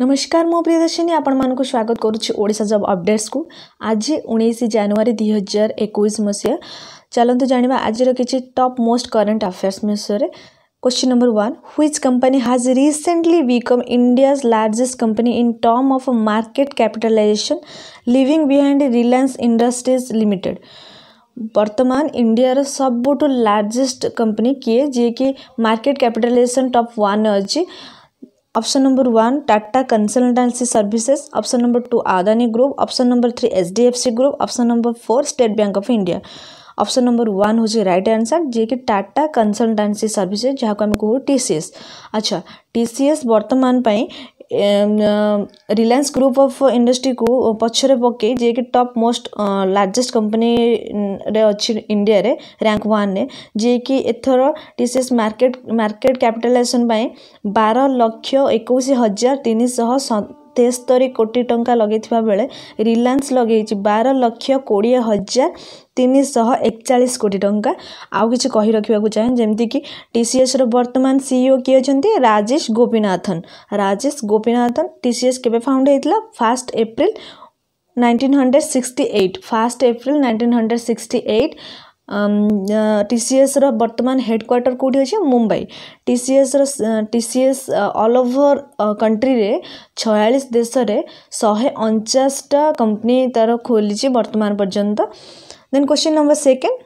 ନମସ୍କାର ମୁଁ ପ୍ରିୟଦର୍ଶିନୀ ଆପଣମାନଙ୍କୁ ସ୍ୱାଗତ କରୁଛି ଓଡ଼ିଶା ଜବ୍ ଅପଡେଟ୍ସକୁ ଆଜି ଉଣେଇଶ ଜାନୁଆରୀ ଦୁଇ ହଜାର ଏକୋଇଶ ମସିହା ଚାଲନ୍ତୁ ଜାଣିବା ଆଜିର କିଛି ଟପ୍ ମୋଷ୍ଟ କରେଣ୍ଟ ଆଫେୟାର୍ସ ବିଷୟରେ Question number one Which company has recently become India's largest company in terms of market capitalization, leaving behind Reliance Industries Limited? ବର୍ତ୍ତମାନ ଇଣ୍ଡିଆର ସବୁଠୁ ଲାର୍ଜେଷ୍ଟ କମ୍ପାନୀ କିଏ ଯିଏକି ମାର୍କେଟ୍ କ୍ୟାପିଟାଲାଇଜେସନ୍ ଟପ୍ ୱାନ୍ ଅଛି option number one Tata consultancy services option number two Adani group option number three H D group option number four State Bank of India number one हो হচ্ছে answer जी कि Tata tata services जहाँ को आम कहू TCS अच्छा TCS বর্তমান पर ରିଲାଏନ୍ସ ଗ୍ରୁପ୍ ଅଫ୍ ଇଣ୍ଡଷ୍ଟ୍ରିକୁ ପଛରେ ପକାଇ ଯିଏକି ଟପ୍ ମୋଷ୍ଟ ଲାର୍ଜେଷ୍ଟ କମ୍ପାନୀରେ ଅଛି ଇଣ୍ଡିଆରେ ରାଙ୍କ ୱାନ୍ରେ ଯିଏକି ଏଥର T C S market market capitalisation ପାଇଁ ବାର ଲକ୍ଷ ଏକୋଇଶ ହଜାର ତିନିଶହ ତେସ୍ତରୀ କୋଟି ଟଙ୍କା ଲଗାଇଥିବା ବେଳେ ରିଲାଏନ୍ସ ଲଗାଇଛି ବାର ଲକ୍ଷ କୋଡ଼ିଏ ହଜାର ତିନିଶହ ଏକଚାଳିଶ କୋଟି ଟଙ୍କା ଆଉ କିଛି କହି ରଖିବାକୁ ଚାହେଁ ଯେମିତିକି ଟି ସି ଏସ୍ର ବର୍ତ୍ତମାନ ସିଇଓ କିଏ ଅଛନ୍ତି Rajesh Gopinathan Rajesh Gopinathan T C S କେବେ ଫାଉଣ୍ଡ ହେଇଥିଲା first April nineteen hundred sixty eight first April nineteen hundred sixty eight TCS रा वर्तमान हेडक्वार्टर कौटी अच्छे मुंबई टीसीएस रा टीसीएस ऑल ओवर कंट्री रे छयास देश में शहे अणचाशा कंपनी तार खोली बर्तमान पर्यंत then question number second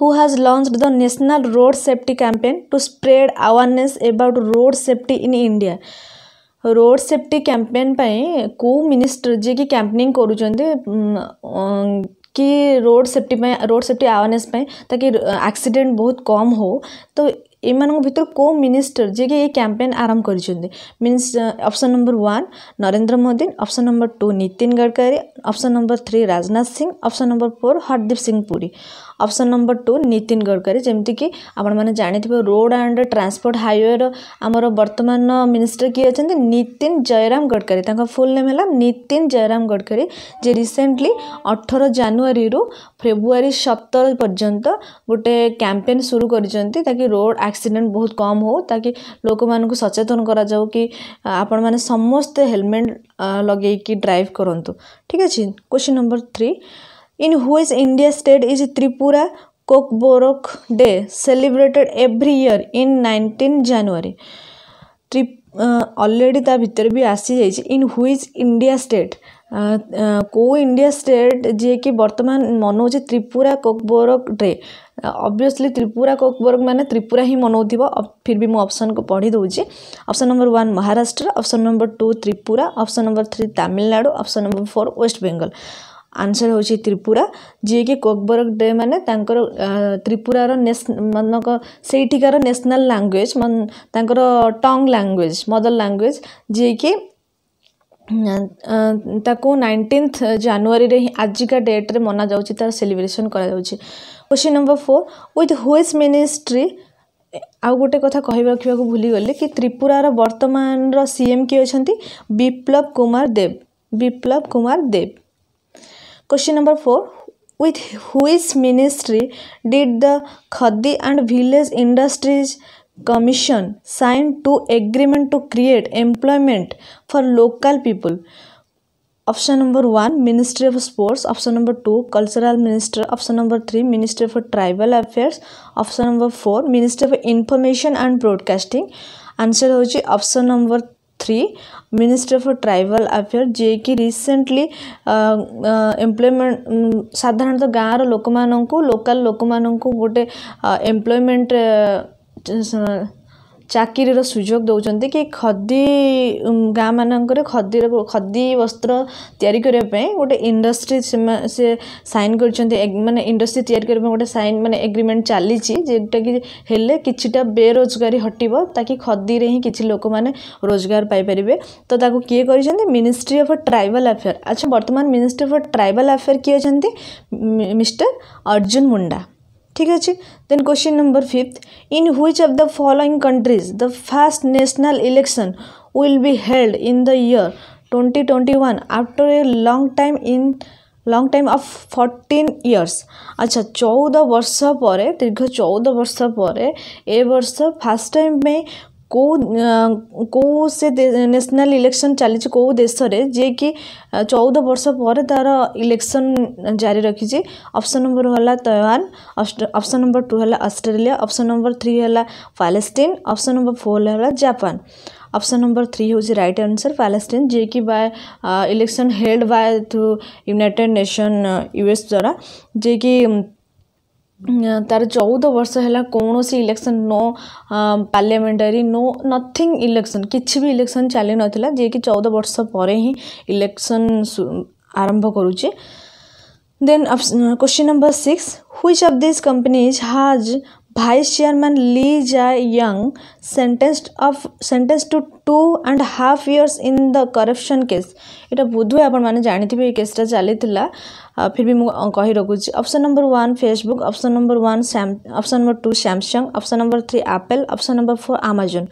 who has launch the national road safety campaign to spread awareness about road safety in India road safety campaign को मिनिस्टर जी की कैंपेनिंग कर कि रोड सेफ्टी में रोड सेफ्टी अवेयरनेस में ताकि एक्सीडेंट uh, बहुत कम हो तो ଏମାନଙ୍କ ଭିତରୁ କେଉଁ ମିନିଷ୍ଟର ଯିଏକି ଏଇ କ୍ୟାମ୍ପେନ୍ ଆରମ୍ଭ କରିଛନ୍ତି means option number one Narendra Modi option number two Nitin Gadkari option number three Rajnath Singh option number four Hardeep Singh Puri option number two Nitin Gadkari ଯେମିତିକି ଆପଣମାନେ ଜାଣିଥିବେ ରୋଡ଼ ଆଣ୍ଡ ଟ୍ରାନ୍ସପୋର୍ଟ ହାଇୱେର ଆମର ବର୍ତ୍ତମାନ ମିନିଷ୍ଟର କିଏ ଅଛନ୍ତି ନିତିନ ଜୟରାମ ଗଡ଼କରୀ ତାଙ୍କ ଫୁଲ୍ ନେମ୍ ହେଲା ନିତିନ ଜୟରାମ ଗଡ଼କରୀ ଯେ ରିସେଣ୍ଟଲି ଅଠର ଜାନୁଆରୀରୁ ଫେବୃଆରୀ ସତର ପର୍ଯ୍ୟନ୍ତ ଗୋଟେ କ୍ୟାମ୍ପେନ୍ ସୁରୁ କରିଛନ୍ତି ତାକି ରୋଡ଼ ଆକ୍ସିଡେଣ୍ଟ ବହୁତ କମ୍ ହେଉ ତାକି ଲୋକମାନଙ୍କୁ ସଚେତନ କରାଯାଉ କି ଆପଣମାନେ ସମସ୍ତେ ହେଲମେଟ୍ ଲଗେଇକି ଡ୍ରାଇଭ୍ କରନ୍ତୁ ଠିକ୍ ଅଛି question number three in which India state is Tripura Kokborok day celebrated every year in nineteen January ତ୍ରି ଅଲରେଡ଼ି ତା ଭିତରେ ବି ଆସିଯାଇଛି ଇନ୍ ହୁଇଜ୍ ଇଣ୍ଡିଆ ଷ୍ଟେଟ୍ କୋଉ ଇଣ୍ଡିଆ ଷ୍ଟେଟ୍ ଯିଏକି ବର୍ତ୍ତମାନ ମନଉଛି ତ୍ରିପୁରା କୋକବୋରୋକରେ ଅବଭିୟସ୍ଲି ତ୍ରିପୁରା କୋକବୋରୋକ ମାନେ ତ୍ରିପୁରା ହିଁ ମନଉଥିବ ଫିର୍ ବି ମୁଁ ଅପସନ୍କୁ ପଢ଼ି ଦେଉଛି option number one Maharashtra option number two Tripura option number three Tamil Nadu option number four West Bengal answer ହେଉଛି ତ୍ରିପୁରା ଯିଏକି କୋକବରକ ଡେ ମାନେ ତାଙ୍କର ତ୍ରିପୁରାର ମାନଙ୍କ ସେଇଠିକାର ନ୍ୟାସନାଲ୍ ଲାଙ୍ଗୁଏଜ୍ ତାଙ୍କର ଟଙ୍ଗ ଲାଙ୍ଗୁଏଜ୍ ମଦର ଲାଙ୍ଗୁଏଜ୍ ଯିଏକି ତାକୁ ନାଇଣ୍ଟିନ୍ଥ ଜାନୁଆରୀରେ ହିଁ ଆଜିକା ଡେଟ୍ରେ ମନାଯାଉଛି ତା'ର ସେଲିବ୍ରେସନ୍ କରାଯାଉଛି question number four with which ministry ଆଉ ଗୋଟେ କଥା କହିବା ରଖିବାକୁ ଭୁଲିଗଲି କି ତ୍ରିପୁରାର ବର୍ତ୍ତମାନର ସି ଏମ୍ କିଏ ଅଛନ୍ତି Biplab Kumar Deb Biplab Kumar Deb question number four with which ministry did the Khadi and village industries commission signed two agreement to create employment for local people option number one ministry of sports option number two cultural minister option number three ministry of tribal affairs option number four ministry of information and broadcasting answer हूँ option number three ministry of tribal affair ଯିଏକି recently employment ସାଧାରଣତଃ ଗାଁର ଲୋକମାନଙ୍କୁ local ଲୋକମାନଙ୍କୁ ଗୋଟେ employment ଚାକିରିର ସୁଯୋଗ ଦେଉଛନ୍ତି କି ଖଦି ଗାଁମାନଙ୍କରେ ଖଦିର ଖଦି ବସ୍ତ୍ର ତିଆରି କରିବା ପାଇଁ ଗୋଟେ ଇଣ୍ଡଷ୍ଟ୍ରି ସେ ସାଇନ୍ କରିଛନ୍ତି ମାନେ ଇଣ୍ଡଷ୍ଟ୍ରି ତିଆରି କରିବା ପାଇଁ ଗୋଟେ ସାଇନ୍ ମାନେ ଏଗ୍ରିମେଣ୍ଟ ଚାଲିଛି ଯେଉଁଟାକି ହେଲେ କିଛିଟା ବେରୋଜଗାରୀ ହଟିବ ତାକି ଖଦିରେ ହିଁ କିଛି ଲୋକମାନେ ରୋଜଗାର ପାଇପାରିବେ ତ ତାକୁ କିଏ କରିଛନ୍ତି ମିନିଷ୍ଟ୍ରି ଅଫ୍ ଟ୍ରାଇବାଲ୍ ଆଫେୟାର୍ ଆଚ୍ଛା ବର୍ତ୍ତମାନ ମିନିଷ୍ଟ୍ରି ଅଫ୍ ଟ୍ରାଇବାଲ୍ ଆଫେୟାର୍ କିଏ ଅଛନ୍ତି ମିଷ୍ଟର ଅର୍ଜୁନ ମୁଣ୍ଡା ठीक अच्छे then question number fifth in which of the following countries the first national election will be held in the year twenty twenty one after a long time in long time of fourteen years अच्छा चौदह वर्ष पर दीर्घ चौदह वर्ष पर ए वर्ष fast time में कौ से नेशनल इलेक्शन चली कौ देश कि चौदह वर्ष पर तार इलेक्शन जारी रखी ऑप्शन नंबर है तैवान ऑप्शन नंबर टू है ऑस्ट्रेलिया ऑप्शन नंबर थ्री है पैलेटीन ऑप्शन नंबर फोर है जापान ऑप्शन नंबर थ्री हूँ राइट आंसर पैलेटीन कि by election held by through United Nation US द्वारा जेकि ତାର ଚଉଦ ବର୍ଷ ହେଲା କୌଣସି election no parliamentary no nothing election କିଛି ବି ଇଲେକ୍ସନ୍ ଚାଲିନଥିଲା ଯିଏକି ଚଉଦ ବର୍ଷ ପରେ ହିଁ ଇଲେକ୍ସନ୍ ଆରମ୍ଭ କରୁଛି then question number six which of this companies has Vice Chairman Lee Jae-young sentenced of sentenced to two and half years in the corruption case. এটা বোধহয় ଆପଣମାନେ ଜାଣିଥିବେ এই କେସ୍ଟା ଚାଲିଥିଲା। फिर भी ମୁଁ କହି ରଖୁଛି। Option number 1 Facebook, option number 1 option number 2 Samsung, option number 3 Apple, option number 4 Amazon.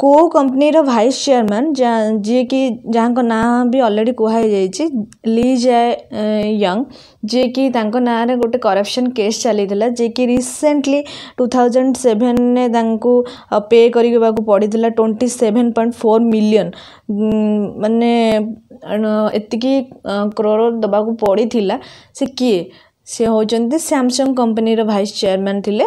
को कंपनी वाइस चेयरमैन जे कि जहाँ ना भी अलरेडी कहुई ली जाए यंग जे कि ना गोटे करपशन केस चली जे कि रिसेंटली टू थाउजेंड सेवेन में पे कर पड़ा twenty seven point four million मानने की क्रोर दबा को पड़ी से किए सी हूँ सामसंग कंपनी वाइस चेयरमैन थे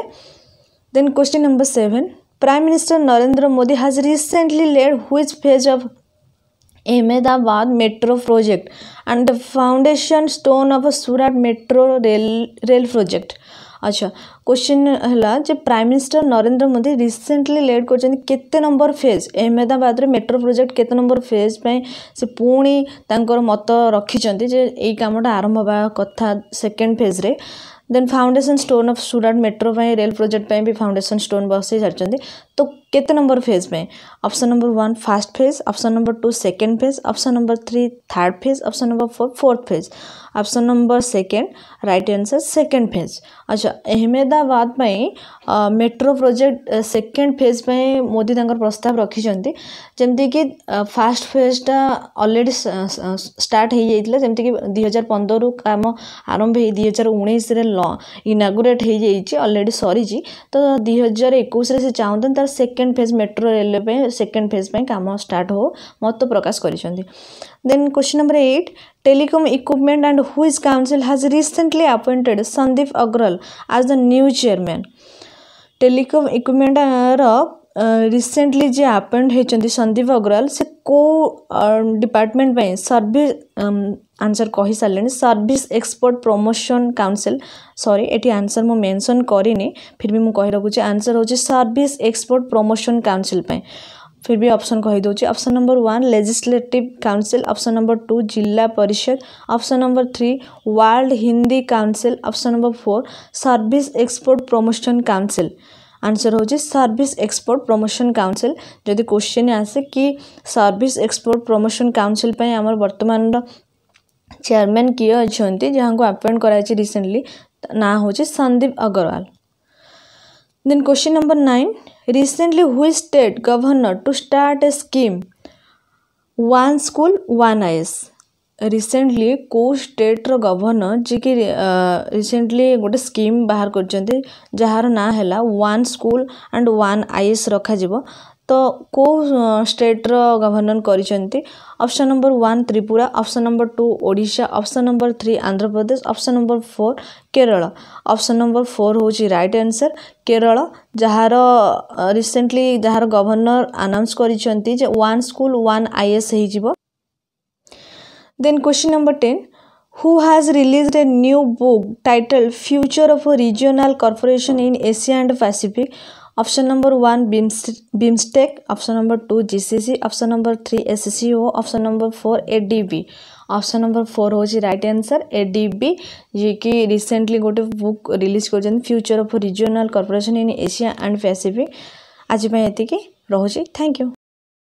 then question number seven Prime Minister Narendra Modi has recently led which phase of Ahmedabad Metro project and the foundation stone of a Surat Metro rail, rail project. আচ্ছা question হল যে prime minister Narendra Modi recently লেট করছেন কেতে number phase আহমেদাবাদরে metro project কেতে number phase পাই সে পুଣି তাঙ্কর মত রক্ষিছেন যে এই কামটা আরম্ভ হওয়া কথা সেকেন্ড ফেজরে then foundation stone of Surat metro rail project भी फाउंडेसन स्टोन बस अच्छा तो कितने नंबर फेज में option number one first phase option number two second phase option number three third phase option number four fourth phase option number second right answer second phase अच्छा अहमेदाबाद में metro project second phase में मोदी तक प्रस्ताव रखिंट जमीक कि fast फेजटा already start हो जाता दुई हजार पंदर काम आरंभ हो दुई हजार उन्नीस इनागुरेट होलरेडी सरी तो दुई हजार एक चाहते तार second second phase metro railway ପାଇଁ ସେକେଣ୍ଡ ଫେଜ୍ ପାଇଁ କାମ ଷ୍ଟାର୍ଟ ହେଉ ମତ ପ୍ରକାଶ କରିଛନ୍ତି then question number eight Telecom Equipment and Hughes Council has recently appointed Sandeep Agrawal as the new chairman. Telecom Equipment ର ରିସେଣ୍ଟଲି ଯିଏ ଆପଏଣ୍ଟ ହେଇଛନ୍ତି ସନ୍ଦୀପ ଅଗ୍ରୱାଲ ସେ କେଉଁ ଡିପାର୍ଟମେଣ୍ଟ ପାଇଁ ସର୍ଭିସ ଆନ୍ସର୍ କହିସାରିଲେଣି service expert promotion council sorry ଏଠି ଆନ୍ସର୍ ମୁଁ mention କରିନି ଫିର୍ ବି ମୁଁ କହି ରଖୁଛି ଆନ୍ସର୍ ହେଉଛି ସର୍ଭିସ ଏକ୍ସପର୍ଟ ପ୍ରମୋସନ୍ କାଉନସିଲ୍ ପାଇଁ फिर भी ऑप्शन कही दूसरी option number one legislative council option number two Zila Parishad option number three world Hindi council option number four service export promotion council answer हूँ सर्विस एक्सपोर्ट प्रमोशन काउनसिल जदि question आसे कि service export promotion council बर्तमान chairman किए अच्छा जहाँ को appoint कर रिसेंटली ना हूँ Sandeep Agarwal then question number nine recently हुई state governor to start a scheme one school one I recently को स्टेट्र गवर्नर की रिसेंटली गोटे स्कीम बाहर कर ना है one school and one IAS रखा रख तो को state governor option number one Tripura option number two ओडा option number three Andhra Pradesh option number four Kerala option number four हूँ राइट आंसर केरल जार रिसेंटली जार गवर्नर आनाउंस कर स्कूल वन आईएस हो Then question number 10 who has released a new book titled Future of a Regional Corporation in Asia and Pacific? Option number 1 BIMSTEC, option number 2 GCC, option number 3 SCO, option number 4 ADB. Option number four हूँ right answer A D B जी कि recently गोटे book release कर future of regional corporation in Asia and Pacific आजपाई ये रोचे thank you